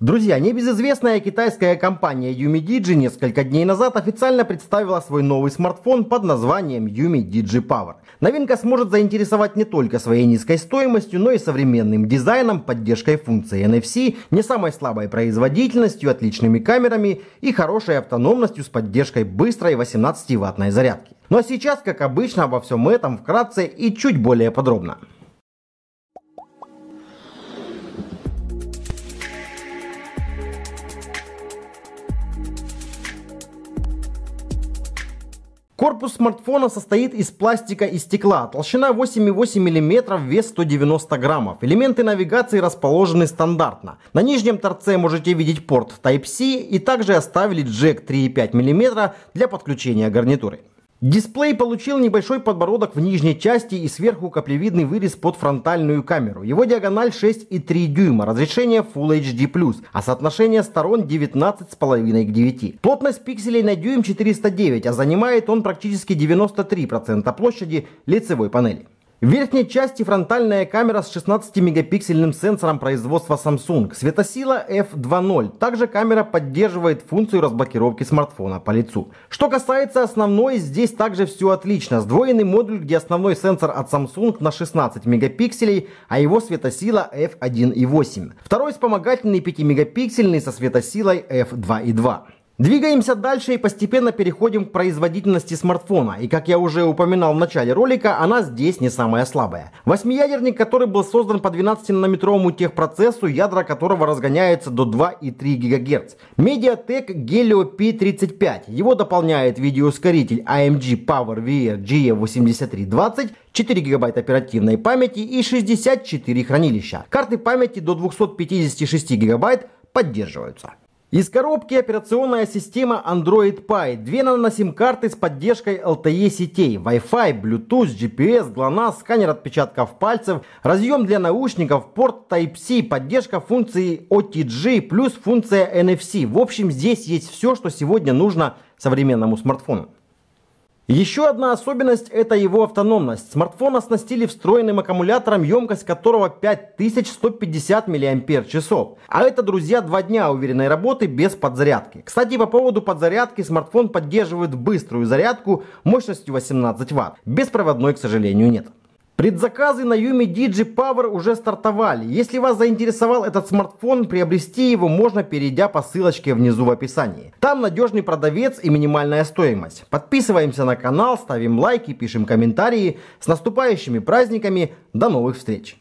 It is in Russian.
Друзья, небезызвестная китайская компания Yumi Digi несколько дней назад официально представила свой новый смартфон под названием Yumi Digi Power. Новинка сможет заинтересовать не только своей низкой стоимостью, но и современным дизайном, поддержкой функции NFC, не самой слабой производительностью, отличными камерами и хорошей автономностью с поддержкой быстрой 18-ваттной зарядки. Ну а сейчас, как обычно, обо всем этом вкратце и чуть более подробно. Корпус смартфона состоит из пластика и стекла. Толщина 8,8 мм, вес 190 граммов. Элементы навигации расположены стандартно. На нижнем торце можете видеть порт Type-C и также оставили джек 3,5 мм для подключения гарнитуры. Дисплей получил небольшой подбородок в нижней части и сверху каплевидный вырез под фронтальную камеру. Его диагональ 6,3 дюйма, разрешение Full HD+, а соотношение сторон 19,5 к 9. Плотность пикселей на дюйм 409, а занимает он практически 93% площади лицевой панели. В верхней части фронтальная камера с 16-мегапиксельным сенсором производства Samsung, светосила f2.0. Также камера поддерживает функцию разблокировки смартфона по лицу. Что касается основной, здесь также все отлично. Сдвоенный модуль, где основной сенсор от Samsung на 16 мегапикселей, а его светосила f1.8. Второй вспомогательный 5-мегапиксельный со светосилой f2.2. Двигаемся дальше и постепенно переходим к производительности смартфона. И как я уже упоминал в начале ролика, она здесь не самая слабая. Восьмиядерник, который был создан по 12-нанометровому техпроцессу, ядра которого разгоняются до 2,3 ГГц. Mediatek Helio P35. Его дополняет видеоускоритель AMG PowerVR GE8320, 4 ГБ оперативной памяти и 64 хранилища. Карты памяти до 256 ГБ поддерживаются. Из коробки операционная система Android Pie, две наносим-карты с поддержкой LTE сетей, Wi-Fi, Bluetooth, GPS, GLONASS, сканер отпечатков пальцев, разъем для наушников, порт Type-C, поддержка функции OTG плюс функция NFC. В общем, здесь есть все, что сегодня нужно современному смартфону. Еще одна особенность – это его автономность. Смартфон оснастили встроенным аккумулятором, емкость которого 5150 мАч. А это, друзья, два дня уверенной работы без подзарядки. Кстати, по поводу подзарядки, смартфон поддерживает быструю зарядку мощностью 18 Вт. Беспроводной, к сожалению, нет. Предзаказы на Yumi Digi Power уже стартовали. Если вас заинтересовал этот смартфон, приобрести его можно, перейдя по ссылочке внизу в описании. Там надежный продавец и минимальная стоимость. Подписываемся на канал, ставим лайки, пишем комментарии. С наступающими праздниками! До новых встреч!